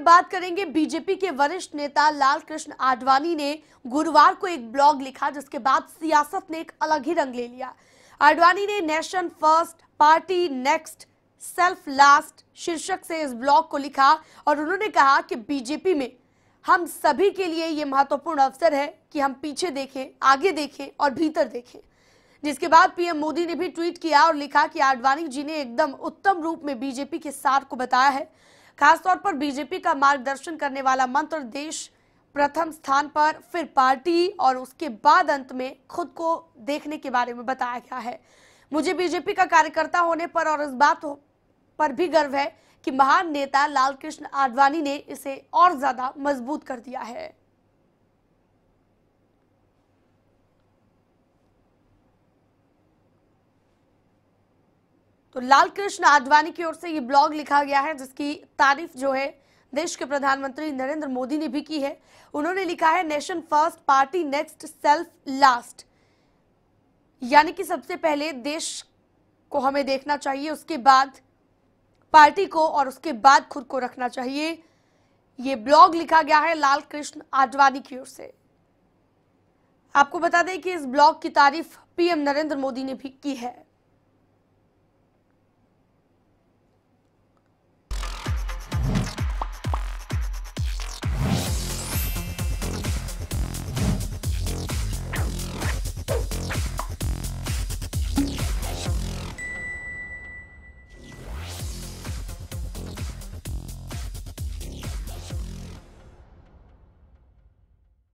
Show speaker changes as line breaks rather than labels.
अब बात करेंगे बीजेपी के वरिष्ठ नेता लाल कृष्ण आडवाणी ने गुरुवार को एक ब्लॉग लिखा जिसके बाद सियासत ने एक अलग ही रंग ले लिया आडवाणी ने nation first party next self last शीर्षक से इस ब्लॉग को लिखा और उन्होंने कहा कि बीजेपी में हम सभी के लिए ये महत्वपूर्ण अवसर है कि हम पीछे देखें आगे देखें और भीतर देखें जिसके बाद पीएम मोदी ने भी ट्वीट किया और लिखा कि आडवाणी जी ने एकदम उत्तम रूप में बीजेपी के सार को बताया है खासतौर पर बीजेपी का मार्गदर्शन करने वाला मंत्र देश प्रथम स्थान पर फिर पार्टी और उसके बाद अंत में खुद को देखने के बारे में बताया गया है मुझे बीजेपी का कार्यकर्ता होने पर और इस बात पर भी गर्व है कि महान नेता लालकृष्ण आडवाणी ने इसे और ज्यादा मजबूत कर दिया है तो लाल कृष्ण आडवाणी की ओर से ये ब्लॉग लिखा गया है जिसकी तारीफ जो है देश के प्रधानमंत्री नरेंद्र मोदी ने भी की है उन्होंने लिखा है nation first party next self last यानी कि सबसे पहले देश को हमें देखना चाहिए उसके बाद पार्टी को और उसके बाद खुद को रखना चाहिए ये ब्लॉग लिखा गया है लाल कृष्ण आडवाणी की ओर से आपको बता दें कि इस ब्लॉग की तारीफ पीएम नरेंद्र मोदी ने भी की है